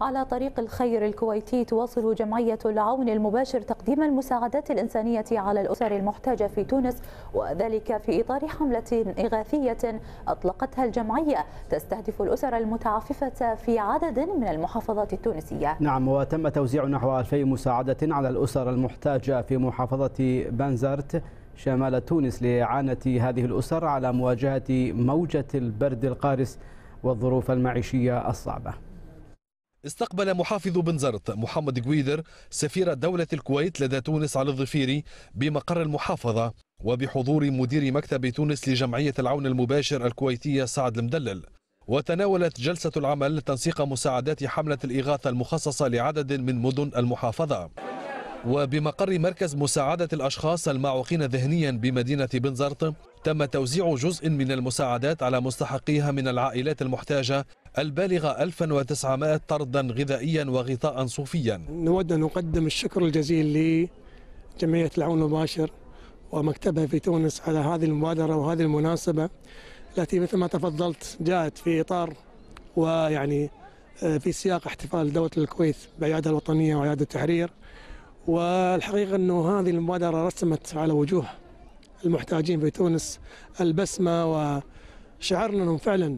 على طريق الخير الكويتي تواصل جمعية العون المباشر تقديم المساعدات الإنسانية على الأسر المحتاجة في تونس وذلك في إطار حملة إغاثية أطلقتها الجمعية تستهدف الأسر المتعففة في عدد من المحافظات التونسية نعم وتم توزيع نحو 2000 مساعدة على الأسر المحتاجة في محافظة بنزرت شمال تونس لإعانة هذه الأسر على مواجهة موجة البرد القارس والظروف المعيشية الصعبة استقبل محافظ بنزرت محمد جويدر سفير دولة الكويت لدى تونس على الظفيري بمقر المحافظة وبحضور مدير مكتب تونس لجمعية العون المباشر الكويتية سعد المدلل وتناولت جلسة العمل تنسيق مساعدات حملة الإغاثة المخصصة لعدد من مدن المحافظة وبمقر مركز مساعدة الأشخاص المعوقين ذهنيا بمدينة بنزرت تم توزيع جزء من المساعدات على مستحقيها من العائلات المحتاجة البالغة 1900 طردا غذائيا وغطاء صوفيا نود أن نقدم الشكر الجزيل لجمعية العون المباشر ومكتبها في تونس على هذه المبادرة وهذه المناسبة التي مثل ما تفضلت جاءت في إطار ويعني آه، في سياق احتفال دولة الكويت بعيادة الوطنية وعيادة التحرير والحقيقة أنه هذه المبادرة رسمت على وجوه المحتاجين في تونس البسمة وشعرنا أنهم فعلا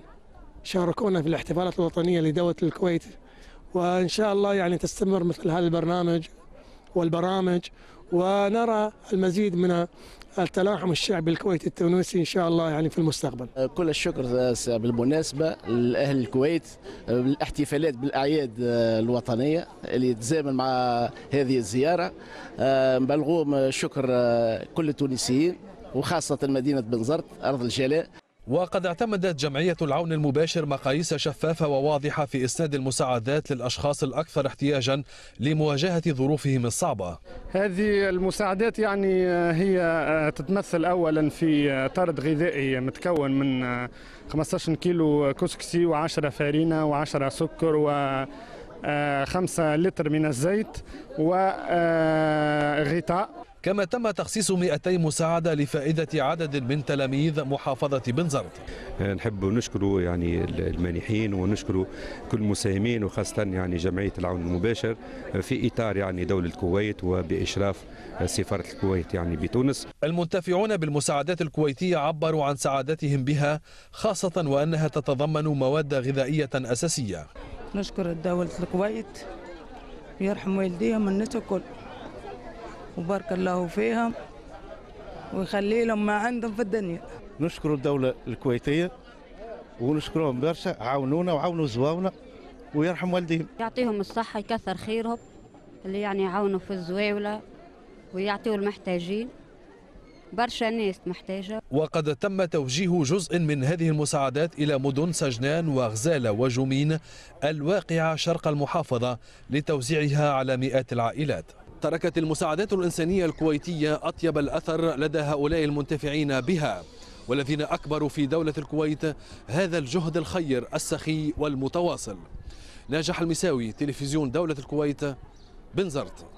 شاركونا في الاحتفالات الوطنية لدولة الكويت وإن شاء الله يعني تستمر مثل هذا البرنامج والبرامج ونرى المزيد من التلاحم الشعبي الكويتي التونسي ان شاء الله يعني في المستقبل. أه، كل الشكر أه، بالمناسبه لاهل الكويت بالاحتفالات أه، بالاعياد الوطنيه اللي تزامن مع هذه الزياره نبلغوهم شكر كل التونسيين وخاصه مدينه بنزرت ارض الجلاء. وقد اعتمدت جمعية العون المباشر مقاييس شفافة وواضحة في إسناد المساعدات للأشخاص الأكثر احتياجا لمواجهة ظروفهم الصعبة هذه المساعدات يعني آه، هي آه، تتمثل أولا في آه، طرد غذائي متكون من 15 كيلو كسكسي و10 فارينة و10 سكر و خمسة لتر من الزيت وغطاء كما تم تخصيص 200 مساعدة لفائدة عدد من تلاميذ محافظة بنزرت نحب نشكر يعني المانحين ونشكر كل المساهمين وخاصة يعني جمعية العون المباشر في إطار يعني دولة الكويت وبإشراف سفارة الكويت يعني بتونس المنتفعون بالمساعدات الكويتية عبروا عن سعادتهم بها خاصة وأنها تتضمن مواد غذائية أساسية نشكر دولة الكويت يرحم والديهم الناس الكل وبارك الله فيهم ويخلي لهم ما عندهم في الدنيا نشكر الدولة الكويتية ونشكرهم برشا عاونونا وعاونوا زواونا ويرحم والديهم يعطيهم الصحة يكثر خيرهم اللي يعني يعاونوا في الزواولة ويعطيوا المحتاجين برشا ناس محتاجة وقد تم توجيه جزء من هذه المساعدات إلى مدن سجنان وغزالة وجومين الواقعة شرق المحافظة لتوزيعها على مئات العائلات تركت المساعدات الإنسانية الكويتية أطيب الأثر لدى هؤلاء المنتفعين بها والذين أكبروا في دولة الكويت هذا الجهد الخير السخي والمتواصل ناجح المساوي تلفزيون دولة الكويت بنزرت